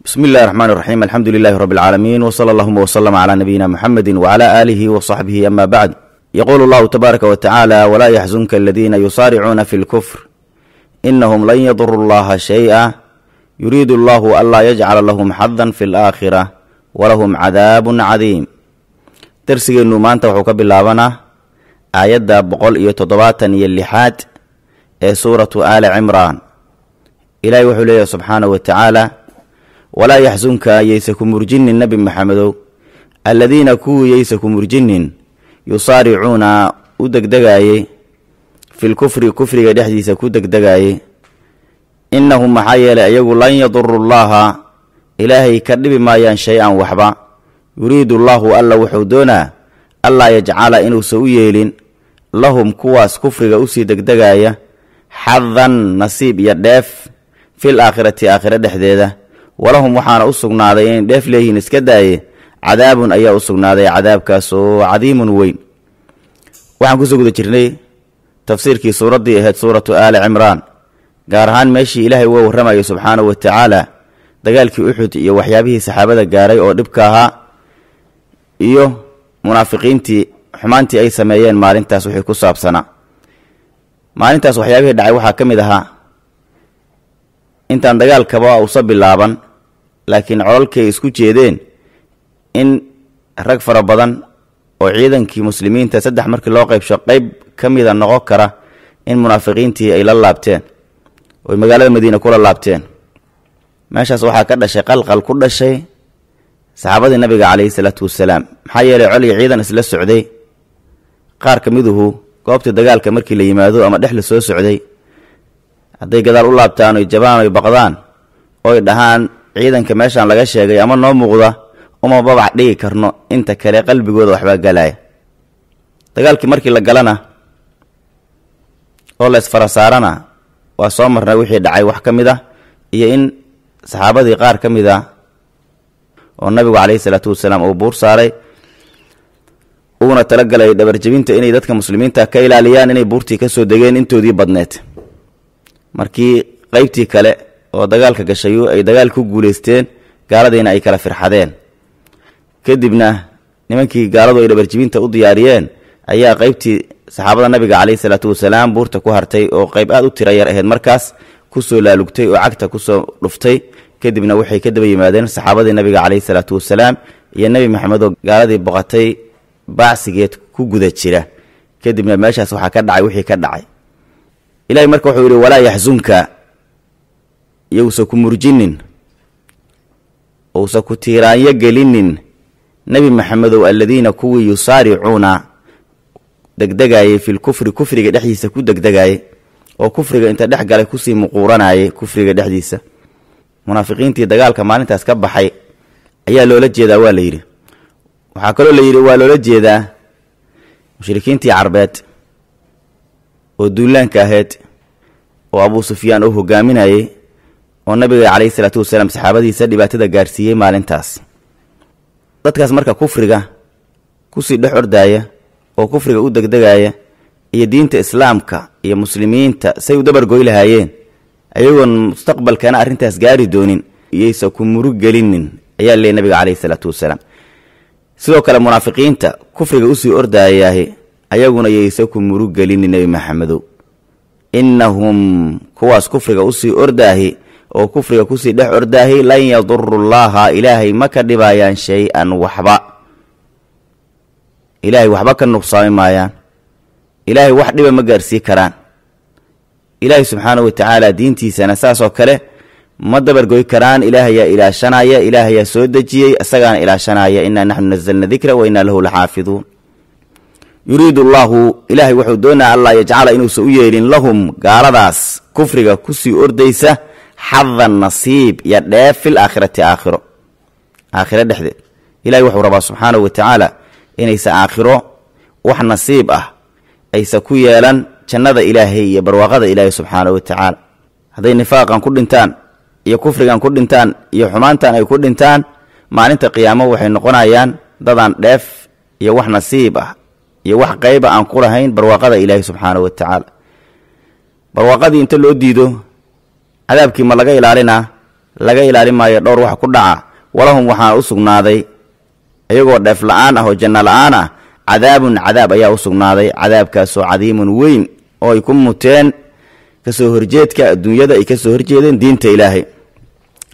bsmi اllahi الرحmn الرaحيm alxamdu لlh رb العaalمين وslى اllهma وslm عlى نabyina mxamedi وعlى آlih وصaxbih ama bعd yqul اllahu tbaaraka وتacaalى wlaa yxزunka اladina yusaaricuuna fi اlkfr inahm lan yduru اllaha شhayئa yuriidu اllahu anlaa yajcala lahm xada fi اlآakhirة walahm cadaab cadiim dersigeennu maanta wuxuu ka bilaabanaa aayadda boqol iyo toddobaatan iyo lixaad ee suuratu aali cimraan ilahi wuxuu leeyahy subxaanaه wa tacaala walaa yaxsunka yaysa ku murjinin nabi maxamedow alladiina kuwii yaysa ku murjinin yusaaricuuna u degdegaaye filkufri kufriga dhexdiisa ku degdegaaye innahum maxaa yeelay iyagu lan yaduru llaaha ilaahay ka dhibi maayaan shay-an waxba yuriidu llaahu alla wuxuu doonaa allaa yajcala inuusa u yeelin lahum kuwaas kufriga usii degdegaaya xadan nasiib iyo dheef fil aakhirati aakhira dhexdeeda walahum waxaana u sugnaaday inay dheef leeyihiin iska daaye cadaabun ayaa u sugnaaday cadaabkaas oo cadiimun weyn waxaan kusoo guda jirnay tafsiirkii suuraddii ahayd suuratu aali cimraan gaar ahaan meeshii ilaahay uga warramayo subxaanahu watacaala dagaalkii uxud iyo waxyaabihii saxaabada gaaray oo dhibka ahaa iyo munaafiqiintii xumaantii ay sameeyeen maalintaas wixii ku saabsanaa maalintaas waxyaabihii dhacay waxaa ka mid ahaa intaan dagaalkaba uusa bilaaban laakiin cololkii ay isku jeedeen in rag fara badan oo ciidankii muslimiinta saddex markii loo qaybsho qayb ka mida noqon kara in munaafiqiintii ay la laabteen oy magaalada madiina kula laabteen meeshaas waxaa ka dhashay qalqal ku dhashay saxaabadii nabiga calayhi salaatu wasalaam maxaa yeelay col ciidan isla socday qaar ka miduhu goobta dagaalka markii la yimaado ama dhexla soo socday hadday gadaal u laabtaan oy jabaan oy baqdaan oy dhahaan ciidanka meeshaan laga sheegay ama noo muuqda uma babac dhigi karno inta kale qalbigooda waxbaa galaya dagaalkii markii la galana oo la saarana waa soo marnay wixii dhacay wax ka mid a ah, iyo in saxaabadii qaar ka mid a ah, oo nabigu calayhi salaatu wasalaam uu buur saaray uuna talagalay dhabarjebinta inay dadka muslimiinta ka ilaaliyaan inay buurtii ka soo degeen intoodii badneed markii qeybtii kale oo dagaalka gashayu ay dagaal ku guuleysteen gaaladiina ay kala firxadeen kadibna nimankii gaaladu ay dhabarjibinta u diyaariyeen ayaa qaybtii saxaabada nabiga caleyhi salaatu wasalaam buurta ku hartay oo qayb aad u tira yar ahayd markaas kusoo laalugtay oo cagta kusoo dhuftay kadibna waxay ka daba yimaadeen saxaabadii nabiga caleyhi salaatu wasalaam iyo nebi maxamed oo gaaladii boqatay baacsigeed ku guda jira kadibna meeshaas waxaa ka dhacay wixii ka dhacay ilahay marka wuxuu yidhi walaa yaxsunka yousa ku murjinin uusa ku tiiraanyo gelinin nebi maxamedow aladiina kuwii yusaaricuuna degdegaayey filkufri kufriga dhexdiisa ku degdegaayey oo kufriga inta dhex galay kusii muquuranayay kufriga dhexdiisa munaafiqiintii dagaalka maalintaas ka baxay ayaa loola jeedaa waa la yidhi waxaa kaloo la yidhi waa loola jeedaa mushrikiintii carbeed oo duulaanka ahayd oo abuu sufyaan oo hogaaminayay oo nabiga calayhi salaatu wasalaam saxaabadiisa dhibaatada gaarsiiyey maalintaas dadkaas marka kufriga kusii dhex ordaaya oo kufriga u degdegaya iyo diinta islaamka iyo muslimiinta say u dabargoy lahaayeen ayagoon mustaqbalkana arrintaas gaari doonin iyaysa ku muruggelinin ayaa leeyay nabiga calayhi salaatu wasalaam sidoo kale munaafiqiinta kufriga usii ordaayaah ayaguna yaysa ku muruggelinin nebi maxamedow innahum kuwaas kufriga usii ordaahi oo kufriga kusii dhex ordaahay lan yaduru llaaha ilaahay ma ka dhibayaan shay-an waxba ilaahay waxba ka nuqsaami maayaan ilaahay wax dhiba ma gaarsiin karaan ilaahay subxaana wa tacaala diintiisana saasoo kale ma dabargoy karaan ilaahayaa ilaashanaya ilaahayaa soo dejiyey isagaana ilaashanaya innaa naxnu nazalna dikra wa lahu laxaafiduun yuriidu allaahu ilaahay wuxuu doonaa allaa yajcala inuusan u yeelin lahum gaaladaas kufriga kusii ordaysa xada nasiib iyo dheef fil aakhirati aakhiro aakhiro dhexdeed ilahi wuxuu rabaa subxaanahu watacaala inaysa aakhiro wax nasiib ah aysa ku yeelan jannada ilaahay iyo barwaaqada ilaahay subxaanahu wa hadday nifaaqan ku dhintaan iyo kufrigan ku dhintaan iyo xumaantan ay ku dhintaan maalinta qiyaamo waxay noqonayaan dadaan dheef iyo wax nasiib ah iyo wax qeyba aan ku lahayn barwaaqada ilaahay subxaanahu wa tacaala barwaaqadii inta loo diido cadaabkii ma laga ilaalinaa laga ilaalin maayo dhowr wax ku dhaca walahum waxaana u sugnaaday iyagoo dheef la'aan ah oo janno la'aan ah cadaabun cadaab ayaa u sugnaaday cadaabkaasoo cadiimun weyn oo ay ku muteen kasoo horjeedka adduunyada ay kasoo horjeedeen diinta ilaahay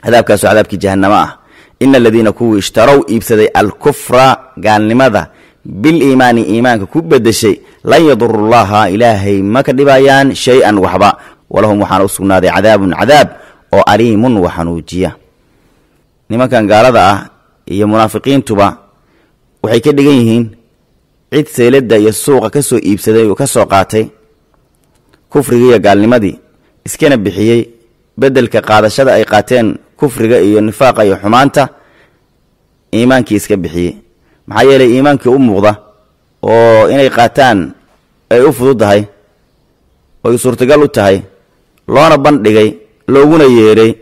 cadaabkaasoo cadaabkii jahanamo ah ina aladiina kuwii ishtarow iibsaday alkufra gaalnimada bil iimaani iimaanka ku bedeshay lan yaduru llaha ilaahay ma ka dhibayaan shay-an waxba walahum waxaana u sugnaaday cadaabun cadaab oo aliimun waxanuujiya nimankan gaalada ah iyo munaafiqiintuba waxay ka dhigan yihiin cid seeladda iyo suuqa ka soo iibsaday oo ka soo qaatay kufrigii iyo gaalnimadii iskana bixiyey beddelka qaadashada ay qaateen kufriga iyo nifaaqa iyo xumaanta iimaankii iska bixiyey maxaa yeelay iimaankii u muuqda oo inay qaataan ay u fududdahay tahay oy suurtagal u tahay loona bandhigay looguna yeedhay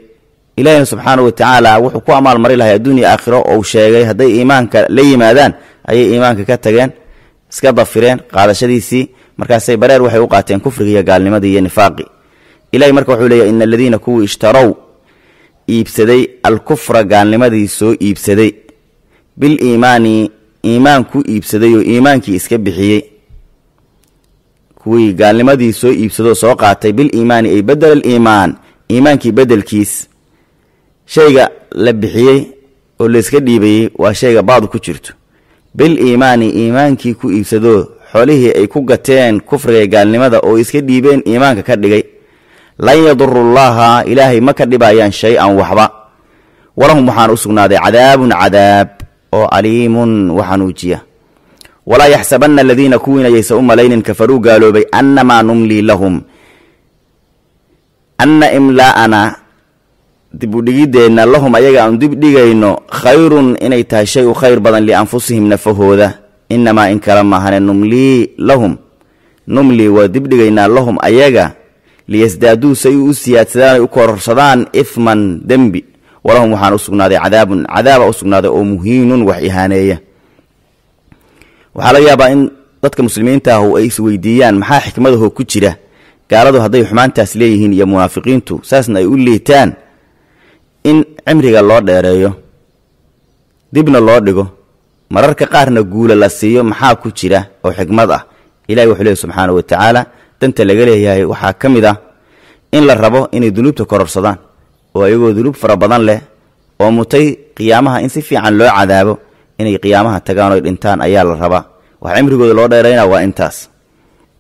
ilaahina subxaanau watacaala wuxuu ku amaalmarin lahay adduunya aakhiro ou sheegay hadday iimaanka la yimaadaan ayay iimaanka ka tageen iska dafireen qaadashadiisii markaasay bareer waxay u qaateen kufriga iyo gaalnimadii iyo nifaaqi ilahay marka wuxuu leeyahy ina aladiina kuwii ishtarow iibsaday alkufra gaalnimadii soo iibsaday bil iimaani iimaan ku iibsaday oo iimaankii iska bixiyey kuwii gaalnimadii soo iibsado soo qaatay bil iimaani ay badel aliimaan iimaankii bedelkiis shayga la bixiyey oo layska dhiibayey waa shayga baadu ku jirto bil iimaani iimaankii ku iibsado xoolihii ay ku gateen kufrigay gaalnimada oo iska dhiibeen iimaanka ka dhigay lan yaduru llaha ilaahay ma ka dhibayaan shay-an waxba walahum waxaan u sugnaaday cadaabun cadaab oo aliimun waxanuujiya walaa yaxsabana aladiina kuwiina u malaynin kafaruu gaaloobay anamaa numlii lahum ana imlaa'ana dibudhigideenna lahum ayaga aan dhigayno khayrun inay tahay shay u khayr badan lianfusihim nafahooda inamaa in kala maahane numlii lahum numlii waa dibdhigaynaa lahum ayaga liyasdaaduu say u siyaadsadaan ay u kororsadaan ifman dembi walahum waxaan usugnaaday sugnaaday cadaabun cadaaba usugnaaday oo muhiinun wax ihaaneeya waxaa laga yaabaa in dadka muslimiinta ahu ay isweydiiyaan maxaa xikmadaho ku jira gaaladu hadday xumaantaas leeyihiin iyo munaafiqiintu saasna ay u liitaan in cimriga loo dheereeyo dibna loo dhigo mararka qaarna guula la siiyo maxaa ku jira oo xikmad ah ilahi wuxuu leeyahy subxaana wa tacaala danta laga leeyahay waxaa ka mid ah in la rabo inay dunuubta kororsadaan oo iyagoo dunuub fara badan leh oo mutay qiyaamaha in si fiican loo cadaabo inay qiyaamaha tagaan oy dhintaan ayaa la rabaa wax cimrigooda loo dheeraynaa waa intaas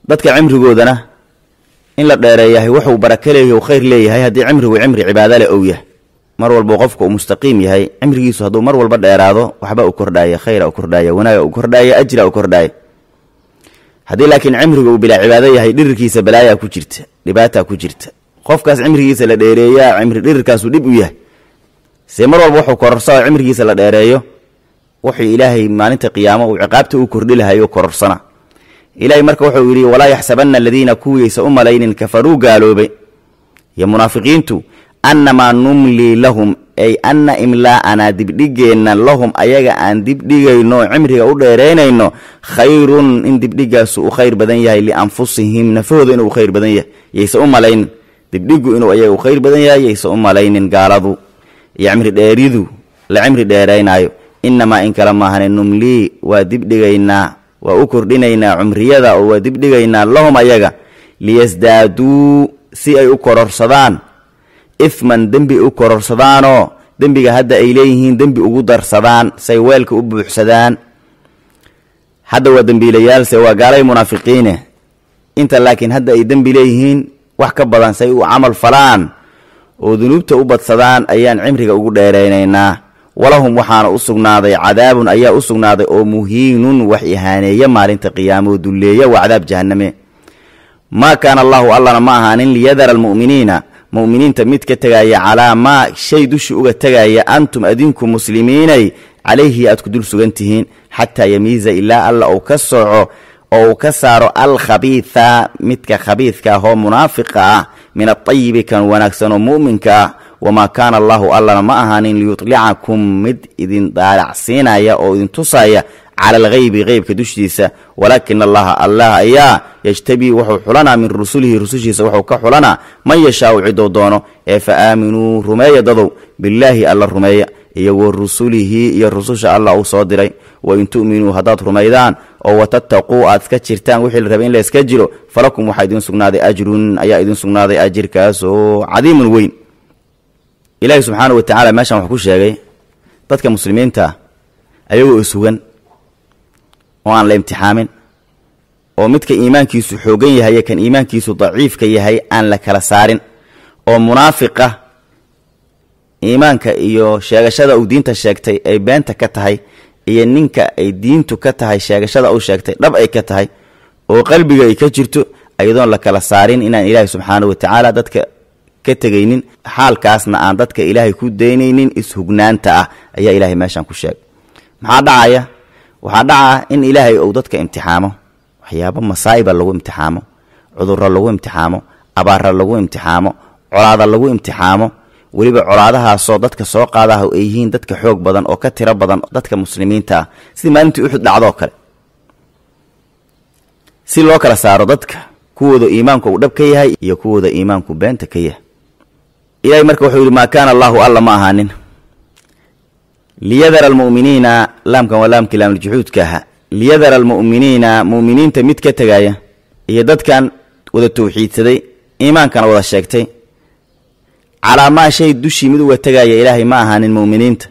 dadka cimrigoodana in la dheereeyahay wuxuu barake leeyahy khayr leeyahay haddii cimrigu cimri cibaadale ow yahay mar walba qofka uu mustaqiim yahay cimrigiisu hadduu mar walba dheeraado waxba uu kordhaaya khayra u kordhaaya wanaaga uu kordhaaya ajra u kordhaaya haddii laakiin cimriga uu bilaa cibaado yahay dhirirkiisa balaayaa ku jirta dhibaataa ku jirta qofkaas cimrigiisa la dheereeyaa cimri dhirirkaasuu dhib u yahay see mar walba wuxuu kororsa oo cimrigiisa la dheereeyo wuxuu ilaahay maalinta qiyaamo uu ciqaabta u kordhi lahayo kororsana ilaahay marka wuxuu yidhi walaa yaxsabanna aladiina kuwiiyaysa u malaynin kafaruu gaaloobe iyo munaafiqiintu annamaa numlii lahum ay anna imlaa'anaa dibdhigeenna lahum ayaga aan dibdhigayno oo cimriga u dheeraynayno khayrun in dibdhigaasu uu khayr badan yahay lianfusihim nafahooda inuu khayr badan yahay yaysa u malaynin dibdhigu inuu ayaga u khayr badan yahay yaysa u malaynin gaaladu iyo cimri dheeridu la cimri dheeraynaayo inamaa in kale maahane numlii waa dibdhigaynaa waa u kordhinaynaa cumriyada oo waa dibdhigaynaa lahum ayaga liyasdaaduu si ay u kororsadaan ifman dembi u kororsadaanoo dembiga hadda ay leeyihiin dembi ugu darsadaan say weelka u buuxsadaan hadda waa dembiilayaalse waa gaalay munaafiqiine inta laakiin hadda ay dembi leeyihiin wax ka badan say u camal falaan oo dunuubta u badsadaan ayaan cimriga ugu dheereynaynaa walahum waxaana u sugnaaday cadaabun ayaa u sugnaaday oo muhiinun wax ihaaneeya maalinta qiyaamo dulleeya wa cadaab jahanname maa kaana allaahu allana ma ahaanin liyadara almu'miniina mu'miniinta mid ka tegaya calaa maa shay dushi uga tegaya antum adinku muslimiinay calayhi aad ku dul sugan tihiin xataa yamiiza ilaa alla uu ka sooco oo uu ka saaro alkhabiida midka khabiidka ah oo munaafiqa ah min atayibi kan wanaagsanoo mu'minka ah wamaa kaana allaahu allana ma ahaanin liyudlicakum mid idin daalacsiinaya oo idin tusaaya cala alghaybi haybka dushiisa walaakin allaha allah ayaa yejtabii wuxuu xulanaa min rusulihi rusushiisa wuxuu ka xulanaa man yashaau cidou doono ee fa aaminuu rumeeya dadow bilaahi alla rumeeya iyo wa iyo rususha allah uu soo diray wa in tu'minuu haddaad rumaydaan oo watattaquu aad iska jirtaan wixii la rabay in la jiro falakum waxaa idiin sugnaaday ajrun ayaa idiin sugnaaday ajirkaasoo cadiimun weyn ilaahi subxaana wa tacaala meeshaan ku sheegay dadka muslimiinta ayagoo sugan oo aan la imtixaamin oo midka iimaankiisu xoogan yahay kan iimaankiisu daciifka yahay aan la kala saarin oo munaafiqa iimaanka iyo sheegashada uu diinta sheegtay ay beenta ka tahay iyo ninka ay diintu ka tahay sheegashada uu sheegtay dhab ay ka tahay oo qalbiga ay ka jirto ayadoon la kala saarin inaan ilaahi subxaana watacaala dadka ka tegaynin xaalkaasna aan dadka ilaahay ku daynaynin ishugnaanta ah ayaa ilaahay meeshan ku sheegay maxaa dhacaya waxaa dhacaa in ilaahay uu dadka imtixaamo waxyaabo masaa'iba lagu imtixaamo cudurro lagu imtixaamo abaara lagu imtixaamo colaada lagu imtixaamo weliba colaadahaasoo dadka soo qaadaah ay yihiin dadka xoog badan oo ka tiro badan dadka muslimiinta ah sidii maalintii uxud dhacdoo kale si loo kala saaro dadka kuwooda iimaanku uu dhab ka yahay iyo kuwooda iimaanku beenta ka yahay ilaahay marka wuxuu yidhi maa kaana allaahu alla ma ahaanin liyadara almu'miniina laamkan waa laamkii laamuljuxuudka ahaa liyadara almu'miniina mu'miniinta mid ka tegaya iyo dadkan wada tawxiidsaday iimaankana wada sheegtay calaa maa shay dushii mid uga tegaya ilaahay ma ahaanin mu'miniinta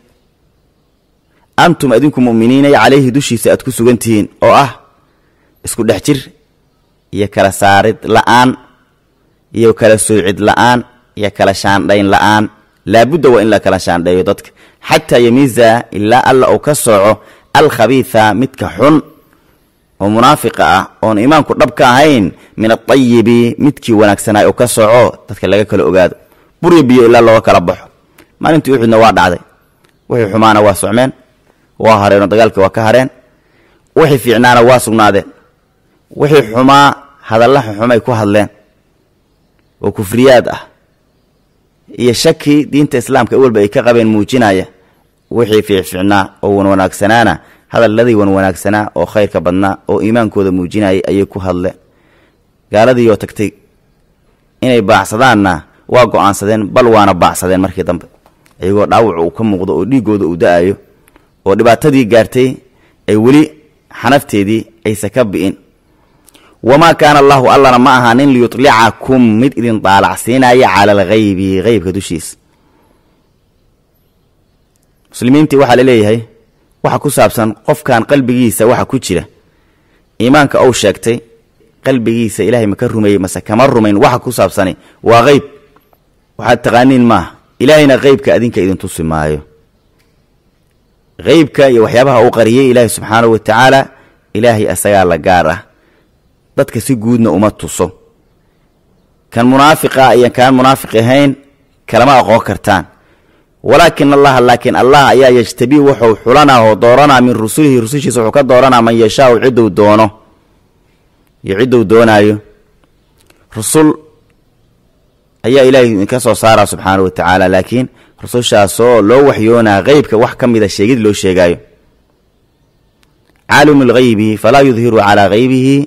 antum adinku mu'miniinay calayhi dushiisa aad ku sugan tihiin oo ah isku dhex jir iyo kala saarid la'aan iyo kala soocid la'aan iyo kala shaandhayn la-aan laabudda waa in la kala shaandheeyo dadka xataa yemiiza ilaa alla uu ka sooco alkhabiitha midka xun oo munaafiqa ah oon iimaanku dhab ka ahayn min aayibi midkii wanaagsanay oo ka soco dadka laga kala ogaado burya biyo ilaa looga kala baxo maalintii uxudna waa dhacday wixii xumaana waa socmeen waa hareenoo dagaalkii waa ka hareen wixii fiicnaana waa sugnaadeen wixii xumaa hadalla xumay ku hadleen oo kufriyaad ah iyo shaki diinta islaamka awalba ay ka qabeen muujinaya wixii fiicfiicnaa oo wanwanaagsanaana hadaladii wanwanaagsanaa oo khayrka badnaa oo iimaankooda muujinayay ayay ku hadle gaaladiioo tagtay inay baacsadaanna waa go-aansadeen bal waana baacsadeen markii dambe iyagoo dhaawac uu ka muuqdo oo dhiigooda uu da-ayo oo dhibaatadii gaartay ay weli xanafteedii aysa ka bi'in wamaa kaana allaahu allana ma aha nin mid idin daalacsiinaya cala alghaybi haybka dushiisa muslimiintii waxaa laleeyahay waxa ku saabsan qofkan qalbigiisa waxa ku jira iimaanka ou sheegtay qalbigiisa ilaahay maka rumeeyey mase kama rumayn waxa ku saabsani waa hayb waxaad taqaaniin maaha ilaahayna haybka adinka idin tusi maayo haybka iyo waxyaabaha uu qariyey ilaahay subxaanahu wa tacaala ilaahay asagaa la gaar ah dadka si guudna uma tuso kan munaafiqa iyo kan munaafiq ahayn kalama aqoon kartaan walaakin allaha laakiin allah ayaa yajtabii wuxuu xulanaaoo dooranaa min rusulihi rusushiisa wuxuu ka dooranaa man yashaau ciduu doono iyo cidduu doonaayo rusul ayaa ilaahay ka soo saaraa subxaana watacaala laakiin rusushaasoo loo waxyoonaa heybka wax ka mida sheegid loo sheegaayo caalim lghaybi falaa yudhiru calaa haybihi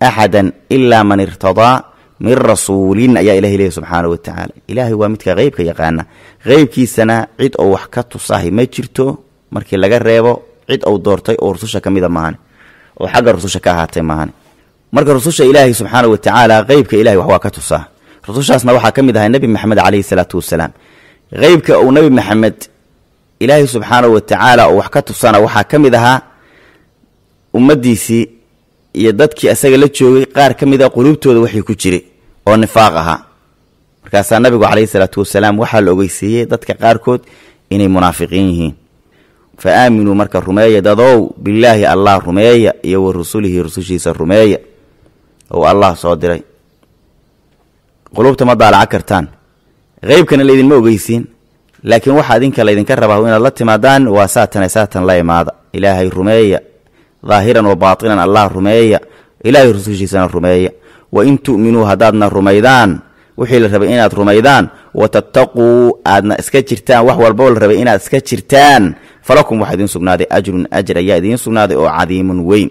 axada ilaa man irtadaa min rasuulin ayaa ilahay leeyahy subxaana wa ilaahay waa midka heybka yaqaana heybkiisana cid oo wax ka tusaahi ma jirto markii laga reebo cid ou doortay oo rususha ka mida maahane oo xagga rususha ka ahaatay maahane marka rususha ilaahay subxaana wa tacaala heybka ilahay wax ka tusaa rusushaasna waxaa ka mid ahaa nebi maxamed calayhi salaatu wasalaam heybka uu nebi maxamed ilaahay subxaana wa tacaala wax ka tusana waxaa ka mid ahaa ummadiisii iyo dadkii asaga la joogay qaar ka mid a ah quluubtooda waxay ku jiray oo nifaaq ahaa markaasaa nabigu calayhi salaatu wasalaam waxaa la ogeysiiyey dadka qaarkood inay munaafiqiin yihiin fa aaminuu marka rumeeya dadow bilaahi allah rumeeya iyo wa rusulihi rusushiisa rumeeya ou allah soo diray quluubta ma daalaca kartaan qeybkana laydinma ogeysiin laakiin waxaa idinka laydinka rabaa inaad la timaadaan waa saatan ee saatan la imaada ilaahay rumeeya daahiran oo baatinan allah rumeeya ilaahay rusushiisana rumeeya wa in tu'minuu haddaadna rumaydaan wixii la rabay inaad rumaydaan watataquu aadna iska jirtaan wax walboo la rabay inaad iska jirtaan falakum waxaa idiin sugnaaday ajrun ajr ayaa idiin sugnaaday oo cadiimun weyn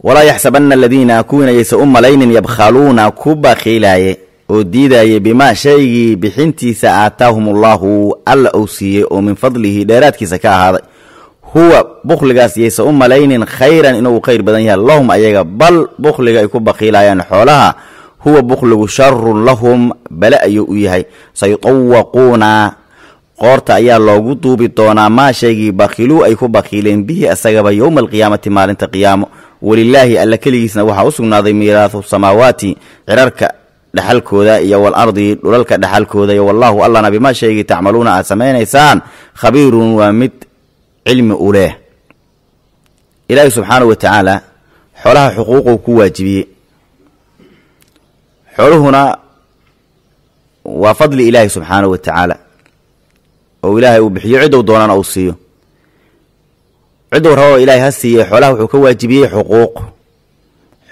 walaa yaxsabanna aladiina kuwiinayaysa u malaynin yabkhaluuna ku baqiilaaye oo diidaayay bimaa shaygii bixintiisa aataahum allaahu alla uu siiyey oo min fadlihi dheeraadkiisa ka ahaaday huwa bukligaas yaysa u malaynin khayran inuu khayr badan yahay lahum ayaga bal bukliga ay ku baqiilayaan xoolaha huwa bukligu sharun lahum bale ayuu u yahay sayuawaquuna qoorta ayaa loogu duubi doonaa maa shaygii bakhiluu ay ku bakhiileen bihi asagaba yowma alqiyaamati maalinta qiyaamo walilaahi alla keligiisna waxaa u sugnaaday miiraathu samaawaati cirarka dhexalkooda iyo walardi dhulalka dhexalkooda iyo wallaahu allana bimaa shaygii tacmaluuna aad samaynaysaan khabiirun waa mid cilmi u leh ilaahi subxaana wa tacaala xoolaha xuquuquu ku waajibiyey xooluhuna waa fadli ilaahi subxaana wa tacaala oo ilaahay uu bixiyo ciddou doonana uu siiyo ciddou rabo ilaahay ha siiyey xoolaha wuxuu ka waajibiyey xuquuq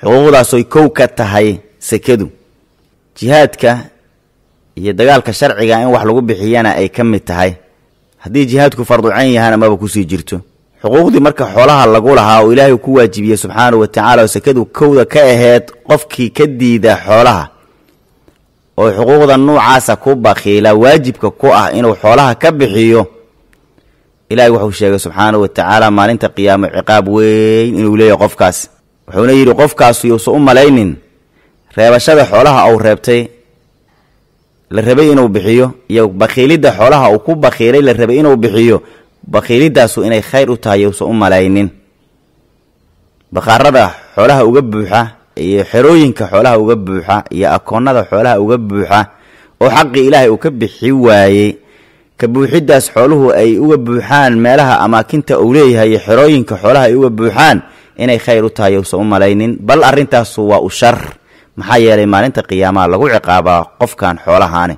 xuquuqdaasoy kow ka tahay sekadu jihaadka iyo dagaalka sharciga in wax lagu bixiyana ay ka mid tahay haddii jihaadku farducayn yahaan amaba kusii jirto xuquuqdii marka xoolaha lagu lahaa oo ilaahay ku waajibiyey subxaanahu wa tacaala oo sakadu kowda ka aheyd qofkii ka diida xoolaha oo xuquuqda nuucaasa ku bakhiila waajibka ku ah inuu xoolaha ka bixiyo ilaahay wuxuu sheegay subxaanahu wa tacaala maalinta qiyaamo ciqaab weyn inuu leeyahay qofkaas wuxuuna yidhi qofkaasu yuusa u malaynin reebashada xoolaha ou reebtay la rabay inuu bixiyo iyo bakhiilidda xoolaha uu ku bakhiilay la rabay inuu bixiyo bakhiiliddaasu inay khayr u tahay uusan u malaynin baqaarada xoolaha uga buuxa iyo xerooyinka xoolaha uga buuxa iyo akoonnada xoolaha uga buuxa oo xaqii ilaahay uu ka bixi waayey ka buuxiddaas xooluhu ay uga buuxaan meelaha amaakinta uu leeyahay xerooyinka xoolaha ay uga buuxaan inay khayr u tahay uusan u malaynin bal arrintaasu waa u shar maxaa yeelay maalinta qiyaamaha lagu ciqaabaa qofkan xoolahaane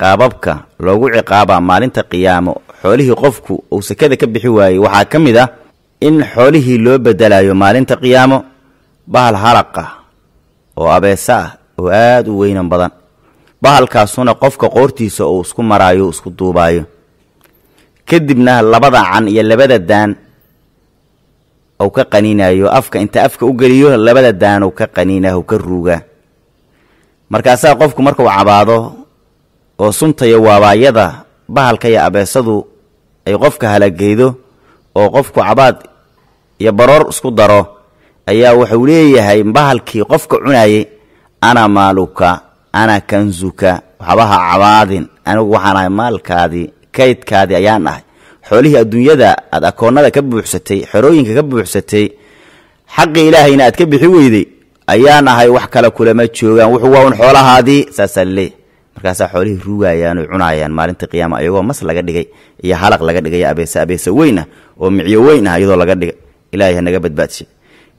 qaababka loogu ciqaabaa maalinta qiyaamo xoolihii qofku uu sakada ka bixi waayey waxaa ka mid ah in xoolihii loo bedelayo maalinta qiyaamo bahal halaqa oo abeesa ah oo aada u weynan badan bahalkaasuna qofka qoortiisa uu isku maraayo isku duubaayo kadibna labada can iyo labada daan ou ka qaninayo afka inta afka u geliyo labada daan ka qaniina ou ka ruuga markaasaa qofku markuu cabaado oo suntayo waabaayada bahalka iyo abeesadu ay qofka halageydo oo qofku cabaad iyo baroor isku daro ayaa wuxuu leeyahay bahalkii qofka cunayay ana maaluka ana kanzuka waxbaha cabaadin anigu waxaan ahay maalkaadii kaydkaadii ayaan ahay xoolihii adduunyada aad akoonnada ka buuxsatay xerooyinka ka buuxsatay xaqii ilaahayna aad ka bixi weyday ayaan ahay wax kale kulama joogaan wuxuu waa un xoolahaadii saasaa laleeyahy markaasaa xoolihii ruugayaan oy cunayaan maalinta qiyaama ayagoo mas laga dhigay iyo halaq laga dhigay abeese abeese weyn ah, oo micyo weyn ah iyadoo laga dhigay ilaahay hanaga badbaadshe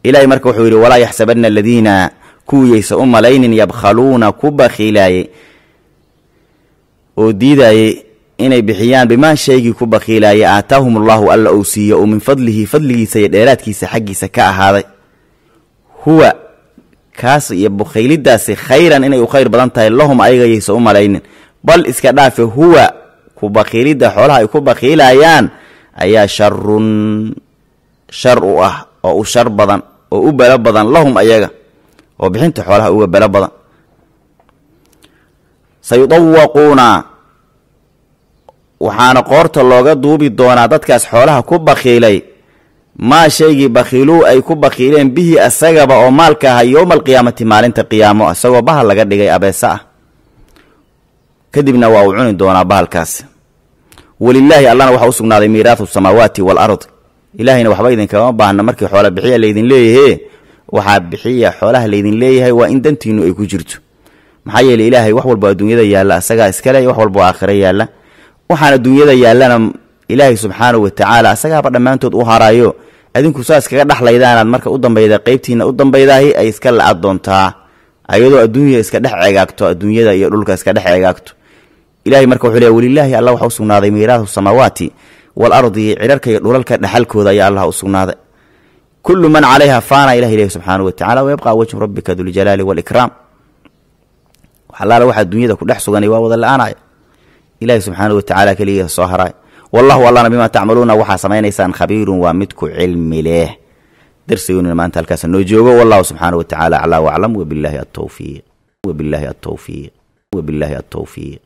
ilaahay marka wuxuu yidhi walaa yaxsabanna aladiina kuwiyaysa u malaynin yabkhaluuna ku bakhilaayey oo diidaayey inay bixiyaan bimaa shaygii ku bakiilaaya aataahum allaahu alla uu siiyo uu min fadlihi fadligiisa iyo dheeraadkiisa xaggiisa ka ahaaday huwa kaas iyo bukhayliddaasi khayran inay u khayr badan tahay lahum ayagayaysa u malaynin bal iska dhaafe huwa ku bakiilidda xoolaha ay ku bakiilayaan ayaa sharun shar u ah oo u shar badan oo u balo badan lahum ayaga oo bixinta xoolaha uga balo badan sayuawaquuna waxaana qoorta looga duubi doonaa dadkaas xoolaha ku bakhiilay maa shaygii bakhiiluu ay ku bakhiileen bihii asagaba oo maalka aha yowmaalqiyaamati maalinta qiyaamo isagoo bahal laga dhigay abeese ah kadibna waa uu cuni doonaa bahalkaas walilaahi allana waxaa u miiraathu samaawaati waalardi ilaahayna waxba idinkagama baahna markii xoola bixiya laydin leeyahee waxaa bixiya xoolaha laydin leeyahay waa in dantiinnu ay ku jirto maxaa yeele ilaahay wax walba adduunyada yaalla asagaa iskale wax walba oo yaalla waxaana dunyada yaallana ilaahay subxaanahu watacaala asagaaba dhammaantood u haraayo adinku saa iskaga dhexlaydaanaad marka u dambayda qaybtiina u dambaydaahi ay iska la-ad doontaa ayadoo adduunya iska dhex cegaagto adduunyada iyo dhulka iska dhex cegaagto ilahay marka wuxuu le welilaahi allah waxaa u sugnaaday miiraahu samaawaati waalardi cirarka iyo dhulalka dhexalkooda ayaa allah u sugnaaday kullu man calayha faana ilah ilahi subxaanahu watacala wayabqa wajhu rabbika duljalaali waalikraam waxalaala waxaa dunyada ku dhex suganay waa wada la-aanaya ilahi subxaana watacaala keliya soo haray wallahu allana bimaa tacmaluuna waxaa samaynaysaan khabiirun waa midku cilmi leh darsigunina maanta halkaas noo joogo wallahu subxaana watacaala aclaa waclam wabilaahi atowfiiq wabilaahi atowfiiq wabilaahi atowfiiq